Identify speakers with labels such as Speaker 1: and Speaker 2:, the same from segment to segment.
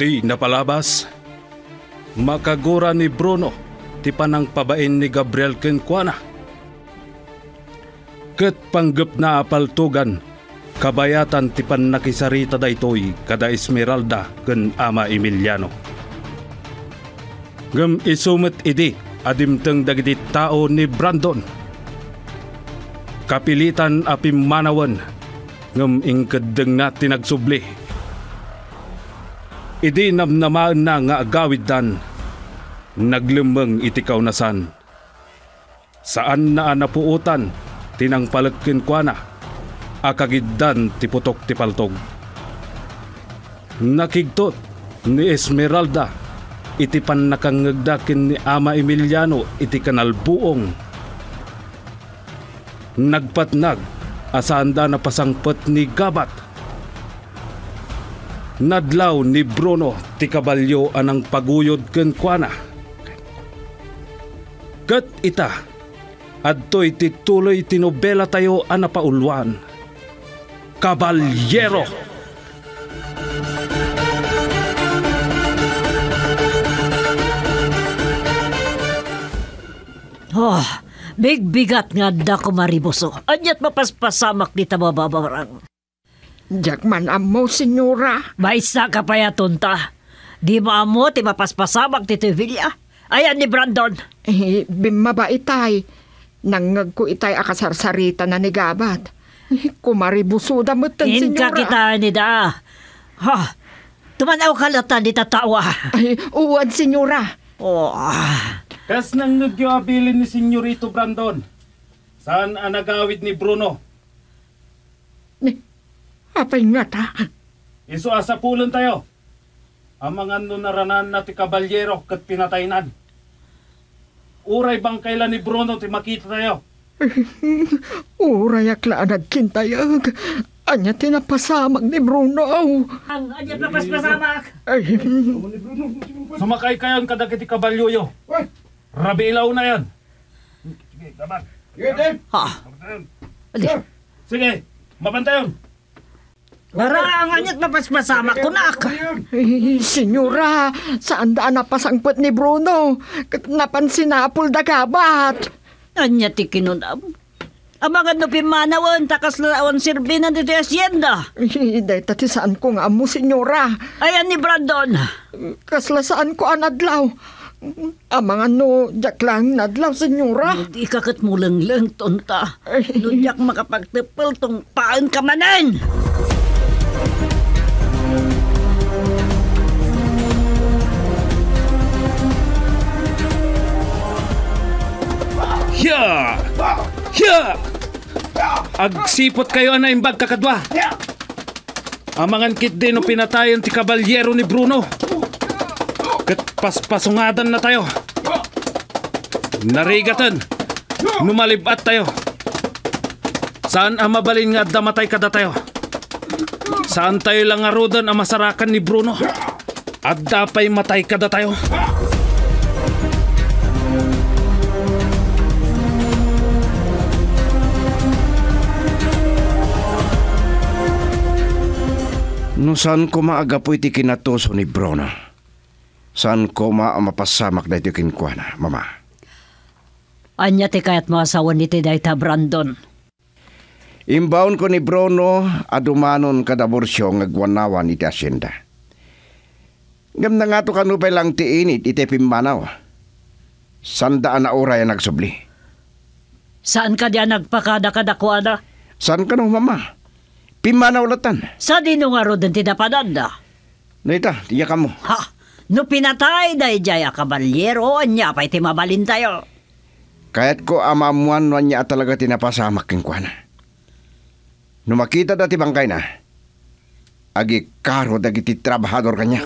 Speaker 1: Ti napalabas, makagura ni Bruno ti panang pabain ni Gabriel Quinquana. Ket panggap na apaltugan, kabayatan ti pan nakisarita itoy kada Esmeralda ken Ama Emiliano. Gem isumet idi adimteng dagiti tao ni Brandon. Kapilitan apim manawan ngem ingkedeng na tinagsubli Idinamnamaan na nga agawid dan. Naglimang itikaw nasan. Saan na anapuutan, tinangpalagkin kwa na. Akagiddan tiputok tipaltog. Nakigtot ni Esmeralda iti pannakangagdakin ni Ama Emiliano iti kanalbuong nagpatnag asanda na pasangpet ni Gabat nadlaw ni Bruno ti kabalyo anang paguyod ken kuana. Kat ita adtoy tituloy tinobela tayo ana paulwan. Kabalyero.
Speaker 2: Oh, big bigat nga da ko mariboso. Anyat mapaspasamak di tabababarang. Jak man amo, senyora. Maisa ka pa yatunta. Di ba amo, ti mapaspasabag ti Tevilla? Ayan ni Brandon. Eh, bimaba itay. Nangag ko itay akasarsarita na ni Gabat. Eh, kumaribusuda mo tan, senyora. Inka kita ni da.
Speaker 1: Ha, tumanaw
Speaker 2: ka latan di tatawa. Ay, uwan, senyora.
Speaker 1: Oh, ah. Kas nang nagyuabilin ni senyorito Brandon. Saan ang nagawid ni Bruno?
Speaker 2: Ni, eh, Apaingat asa
Speaker 1: Isuasapulan tayo. Ang mga naranan na ti kabalyero kat pinataynan. Uray bang kailan ni Bruno ti makita tayo?
Speaker 2: Uray akla nagkintayag. Anya tinapasamag ni Bruno. Ang
Speaker 1: anya napaspasamak. Ay. Sumakay kayo ang kadakiti kabalyo yo. Rabi ilaw na yan. Sige, dapat. Ha? Ali. Sige, mapantayon. Para ang anyat mapaspasama
Speaker 2: ko na ka. Ay, eh, senyora, saan daan napasangpot ni Bruno? Napansin na apul da kabat. Anyat ikinunam. Amangan no pimanawon, takas larawan sirbi na dito asyenda. Iday, eh, tati saan ko nga mo, senyora? Ayan ni Brandon. Kasla saan ko anadlaw? Amangan no, jak lang nadlaw, senyora. Ikakat mo lang lang, tonta. Eh. Nunyak makapagtipil tong paan kamanan. Ay!
Speaker 1: Hiya! Hiya! Agsipot kayo na imbag kakadwa. Amangan kit din o pinatayan ti kabalyero ni Bruno. Kat paspasungadan na tayo. Narigatan. Numalibat tayo. Saan ang mabalin nga damatay kada tayo? Saan tayo lang arudan ang masarakan ni Bruno? At dapay matay kada tayo?
Speaker 3: No saan ko maagapoy ti kinatuso ni Bruno? Saan ko ma mapasamak na ito kinkwana, mama?
Speaker 2: Anya ti kayat mo asawa ni ti dayta Brandon.
Speaker 3: Imbaon ko ni Bruno adumanon kadaborsyo ngagwanawan iti asyenda. Ngam na nga to kanupay lang ti init iti pimmanaw. Sandaan na oray nagsubli.
Speaker 2: Saan ka diyan nagpakada-kadakuana? Saan ka no, mama? Pimana ulatan. Sa dino nga rodan ti dapadanda. Naita, tiya ka mo. Ha, no pinatay dahi jaya kabalyero, anya pa'y timabalin tayo.
Speaker 3: Kaya't ko amamuan no anya talaga tinapasamak king kuana. No makita da ti bangkay na, agi karo dagiti trabahador kanya.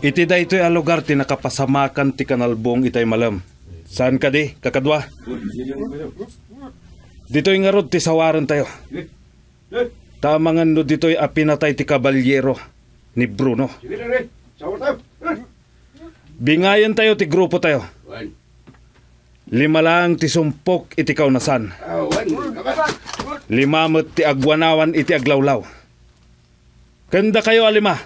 Speaker 1: Iti da ito'y alugar ti nakapasamakan ti kanalbong itay malam. Saan ka di, kakadwa? Dito'y ngarod ti sawaran tayo. Tamangan no dito'y apinatay ti kabalyero ni Bruno. Bingayan tayo ti grupo tayo. Lima lang ti sumpok iti kaunasan. Lima Limamot ti agwanawan iti aglawlaw. Kanda kayo alima.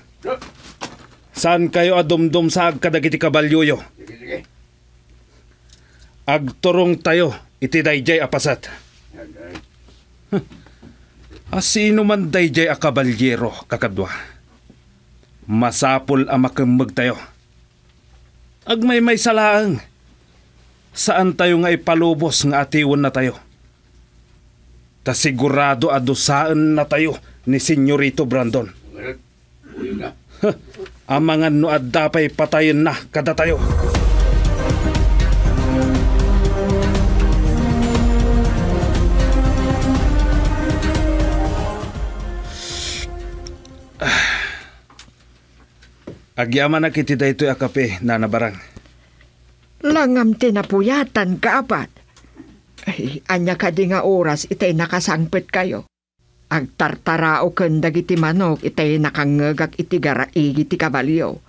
Speaker 1: Saan kayo adumdum sa agkadagiti kabalyuyo? Sige, sige. Agturong tayo, iti dayjay apasat. Agay. Asino man dayjay a kabalyero, kakadwa. Masapol a makamag tayo. Agmay may salaang. Saan tayo nga ipalubos nga atiwan na tayo? Ta sigurado adusaan na tayo ni Senyorito Brandon. Uy, ang mga nuad dapay patayon na kada tayo. Ah. Agyaman na kiti daytoy a kape, Nana Barang.
Speaker 2: Langam tinapuyatan ka apat. Ay, anya ka di nga oras itay nakasangpit kayo. Agtartarao ken dagiti manok itay nakangegak iti garaig iti kabalyo.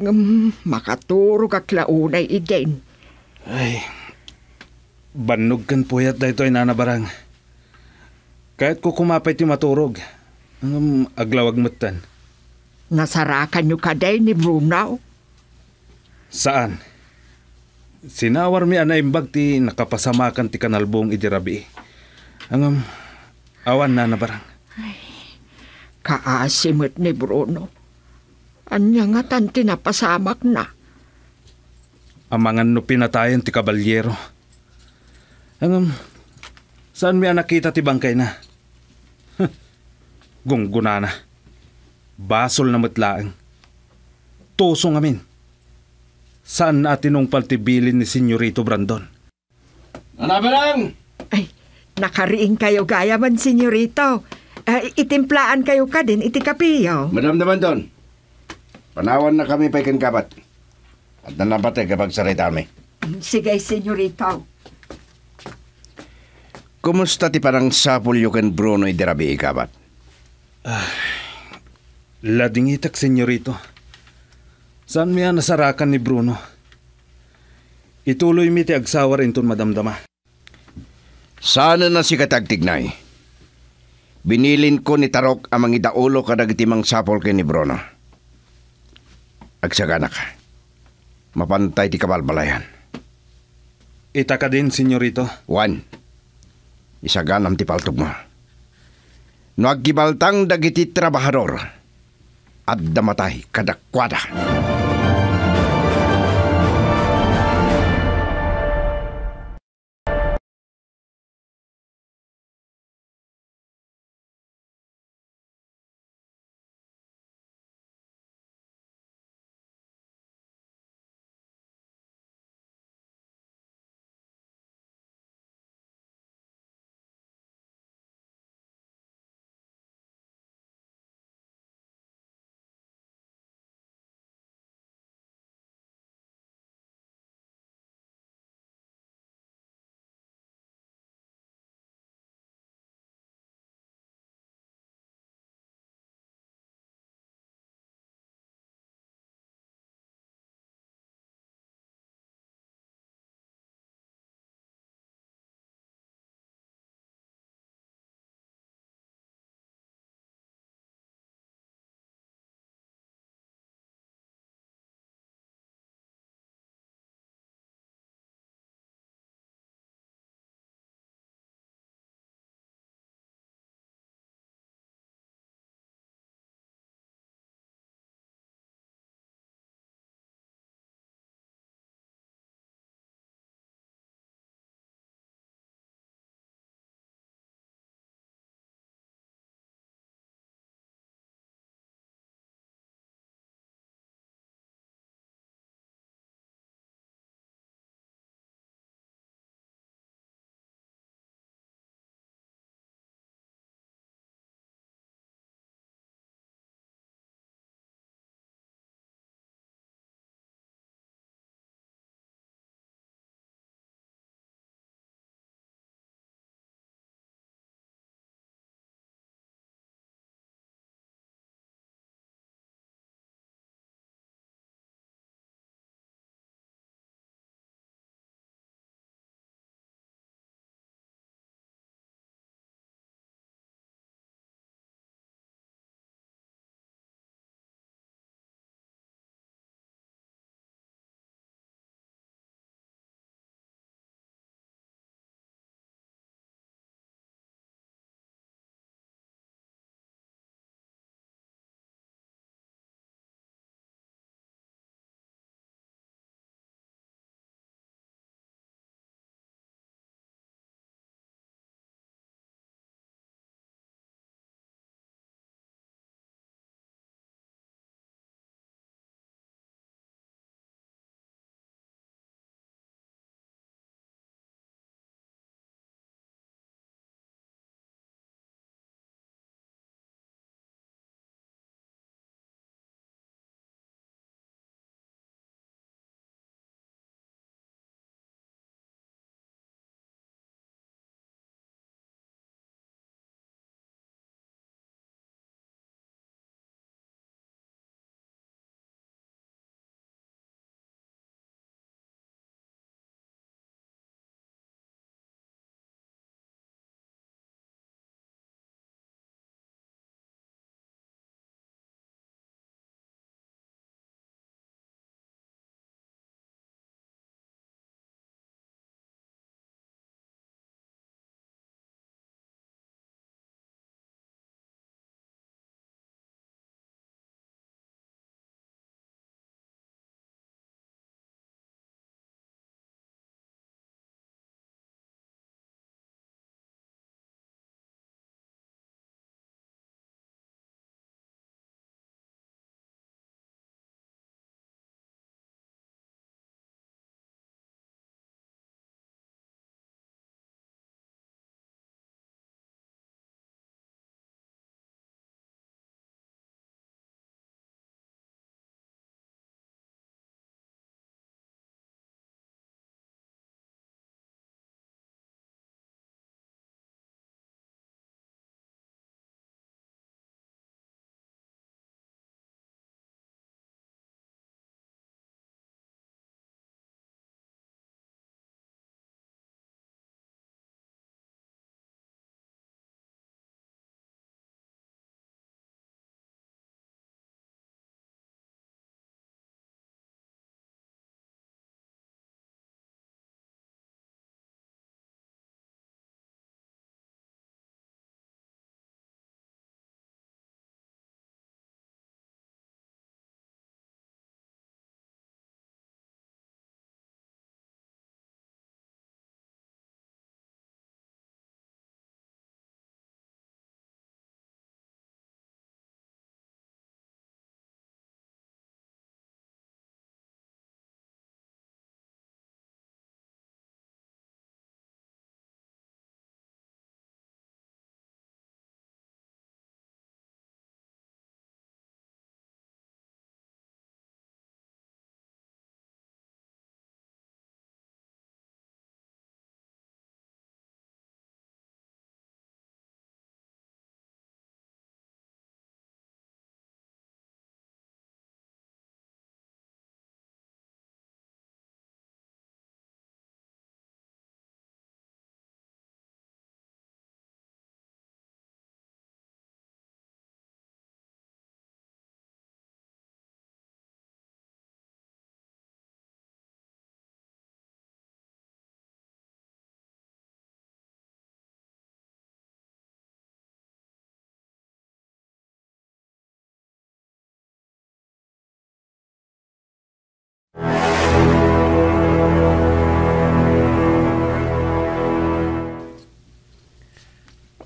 Speaker 2: Ngam, makaturo kak launay igen.
Speaker 1: Ay, banog kan puyat daytoy nanabarang. Kahit ko kumapay ti maturog, ngam, aglawag mutan.
Speaker 2: Nasarakan nyo ka day ni Brunaw?
Speaker 1: Saan? Sinawar mi anay bag ti nakapasamakan ti kanalbong idirabi. Ang um, Awan na nabarang. Ay,
Speaker 2: kaasimit ni Bruno. Anya nga tan tinapasamak na.
Speaker 1: Amangan no pinatayan ti kabalyero. Angam, saan mi nakita ti bangkay na? Gungguna na. Basol na matlaang. Tusong amin. Saan atinong paltibilin ni Senyorito Brandon?
Speaker 3: Nanabarang!
Speaker 2: Nakariing kayo gaya man, senyorito. Uh, eh, itimplaan kayo ka din, iti
Speaker 3: kapiyo. Madam naman doon, panawan na kami pa kapat. At nanapate kapag sarita kami.
Speaker 2: Sige, senyorito.
Speaker 3: Kumusta ti parang sapul yukan Bruno idirabi ikabat? Ah,
Speaker 1: lading itak, senyorito. Saan miya nasarakan ni Bruno? Ituloy mi ti agsawar inton ton madamdama.
Speaker 3: Sana na si katagtignay. Binilin ko ni Tarok ang mga idaulo kadagtimang sapol kay ni Bruno. Agsagana ka. Mapantay ti kabalbalayan.
Speaker 1: Ita ka din, senyorito.
Speaker 3: Juan, isaganam ti paltog mo. No agkibaltang dagiti trabahador at damatay kadakwada. Kadakwada.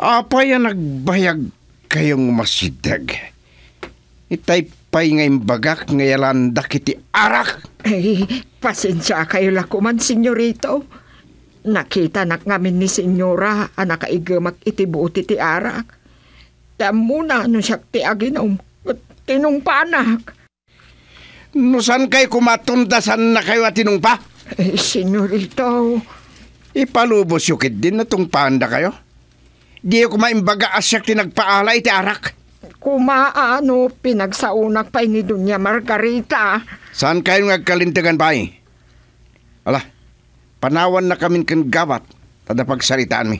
Speaker 3: Apay nagbayag kayong masidag. Itay pay nga imbagak nga yalanda arak.
Speaker 2: Ay, eh, pasensya kayo lakuman, senyorito. Nakita nak ngamin ni senyora anak kaigamak itibuti ti arak. Damuna no siya ti aginom.
Speaker 3: Tinungpanak. No san kay kumatundasan na kayo at tinungpa? Eh, senyorito. Ipalubos yukid din na tungpanda kayo. Di ko maimbaga asyak ti nagpaalay ti arak. Kumaano
Speaker 2: pinagsaunak pa ni Dunya Margarita.
Speaker 3: Saan kayo nagkalintagan pa eh? Ala, panawan na kami kan gawat. Tada pagsaritaan mi.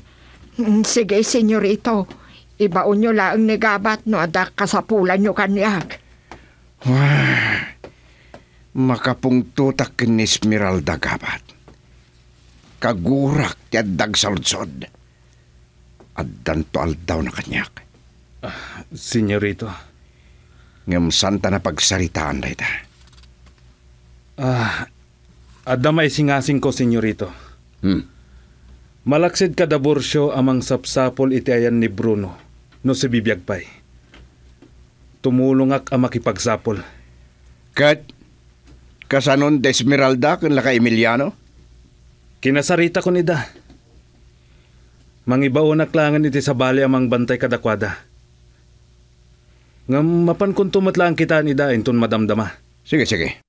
Speaker 2: Hmm, sige, senyorito. Ibaon nyo lang ni gabat no adak kasapulan nyo kanyak.
Speaker 3: Wah, makapungtutak ni Esmeralda gabat. Kagurak ti adag saludsod addanto aldaw na kanyak. Ah, senyorito. Ngam santa na pagsaritaan da ita.
Speaker 1: Ah, adama isingasing ko, senyorito. Hmm. Malaksid ka daborsyo amang sapsapol iti ayan ni Bruno no si bibiyagpay. Tumulong ang makipagsapol. Kat, kasanon de Esmeralda kun laka Emiliano? Kinasarita ko ni Da. Mangibao na klangan iti sa bali amang bantay kadakwada. Ngam mapan kung tumatlaan kita ni dain ton madamdama. Sige, sige.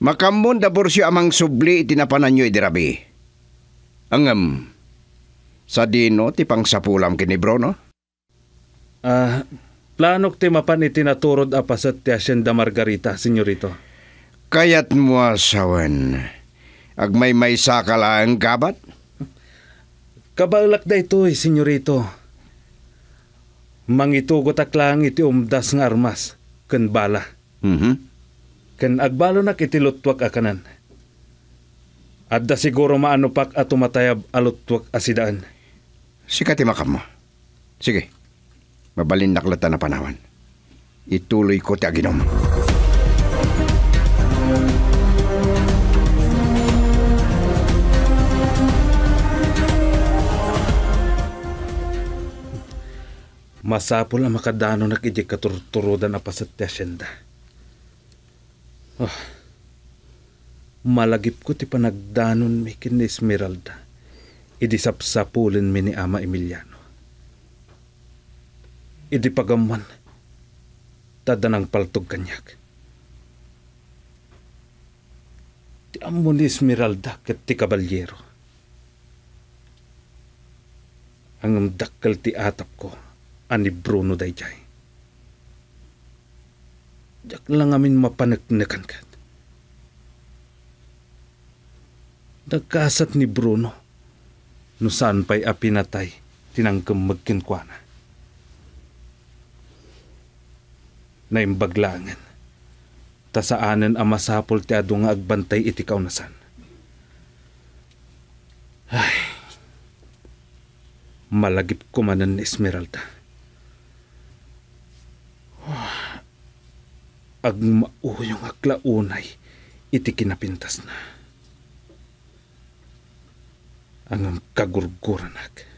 Speaker 1: Makammon da porsyo amang
Speaker 3: subli iti itinapanan nyo idirabi. Angam, sa dino
Speaker 1: ti pangsapulam sapulam kinibro, no? Ah, uh, planok ti mapan iti itinaturod apasat ti Hacienda Margarita, senyorito.
Speaker 3: Kayat mo asawan, agmay may sakalaang gabat?
Speaker 1: Kabalak da ito, eh, senyorito. Mangitugot ak lang iti umdas ng armas, ken bala. Mm-hmm. Ken agbalo na kitilutwak akanan. At da siguro maano pak at tumatayab alutwak asidaan. Sikat imakam mo.
Speaker 3: Sige, mabalin naklata na panawan. Ituloy ko ti aginom. Sige.
Speaker 1: Masapol ang makadano na kidi katurturudan na pasat asyenda. Oh, malagip ko ti panagdanon mi kin Esmeralda. Idi sapsapulin mi ni Ama Emiliano. Idi pagamman, tadanang paltog kanyak. Ti amon ni Esmeralda kat ti kabalyero. Ang dakkel ti atap ko ani Bruno dayjay. Jak lang amin mapanagnakan kat. Nagkasat ni Bruno no saan pa'y apinatay tinangkam magkinkwana. Naimbaglangan tasaanan ang masapol ti adu nga agbantay itikaw na san. Ay, malagip kumanan ni Esmeralda. agmauyong aklaunay iti kinapintas na. Ang kagurguranak.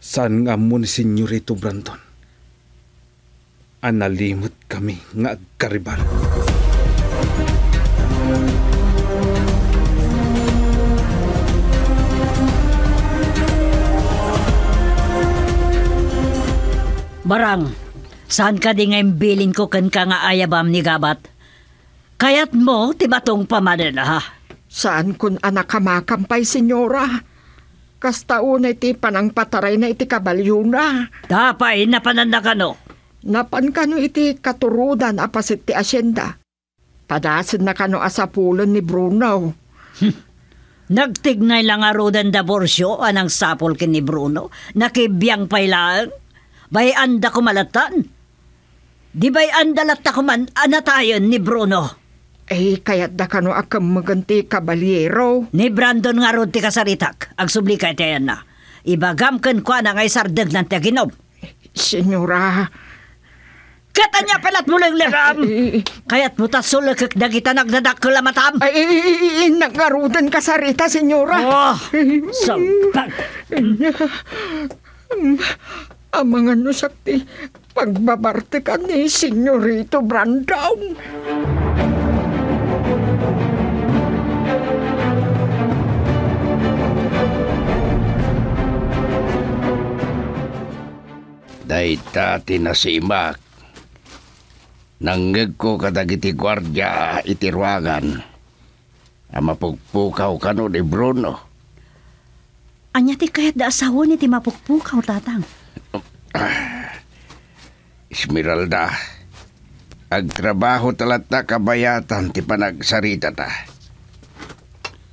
Speaker 1: San nga mo ni Senyorito Brandon? Analimot kami nga agkaribal.
Speaker 2: Barang, saan ka di ngayon bilin ko kan ka nga ayabam ni Gabat? Kayat mo, tibatong pamanila. Saan kun anak ka makampay, senyora? Kastaon iti panang pataray na iti kabalyo na. Dapay, napanan na kano. Napan kano iti katurudan apas ti asyenda. Padasin na kano asapulon ni Bruno. Hmm. Nagtignay lang arudan da borsyo anang sapol kin ni Bruno. Nakibiyang pailaan. Bay anda kumalatan? Di bay anda latakuman anatayon ni Bruno? Eh, kaya't da kano akam maganti kabaliero. Ni Brandon nga ron ti kasaritak. Ang subli ka itayan na. Ibagamkan ko na ngay sardag ng taginob. Senyora... Katanya palat mo lang liram! Kaya't mo tasul kak dagita nagdadak ko lamatam. Ay, nagarudan ka sarita, senyora. Oh, sampag. amangan no sa ti pagbabarte ka ni Senyorito Brandown.
Speaker 3: Daita tinasimak. Nanggag ko kadagiti gwardya iti ruangan. Amapugpukaw ka no ni Bruno.
Speaker 2: Anya ti kayat da asawa ni ti mapugpukaw, tatang.
Speaker 3: Esmeralda, agtrabaho talata kabayatan ti panagsarita ta.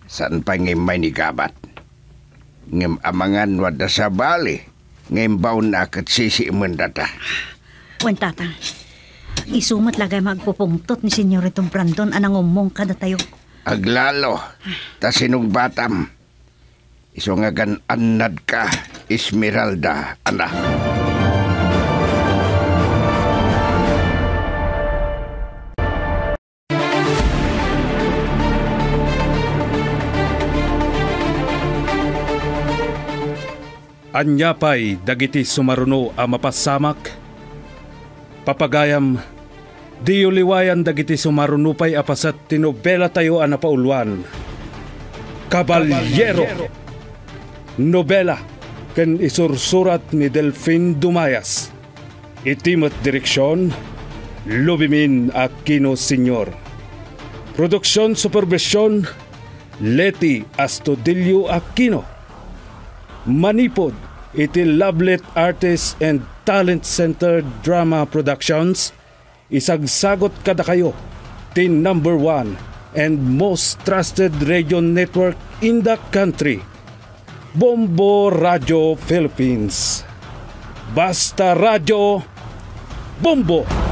Speaker 3: San pa ngay may nikabat? Ngem amangan wada sa bali. Ngem baon na akat sisi mendata.
Speaker 2: Wen tatang, isumat lagay magpupungtot ni Senyor itong Brandon anang umong ka tayo.
Speaker 3: Aglalo, ah. ta sinugbatam. Isungagan anad ka, Esmeralda, anak.
Speaker 1: Anya pa'y dagiti sumaruno a mapasamak. Papagayam, diyo liwayan dagiti sumaruno pa'y apasat tinobela tayo a napauluan. Kabalyero! Nobela ken isursurat ni Delfin Dumayas. Itimot at direksyon, Lubimin Aquino Senior. Produksyon Supervision, Leti Astudillo Aquino. Manipod, iti Lovelet Artist and Talent Center Drama Productions, isagsagot kada kayo, the number one and most trusted radio network in the country, Bombo Radio Philippines. Basta Radio Bombo!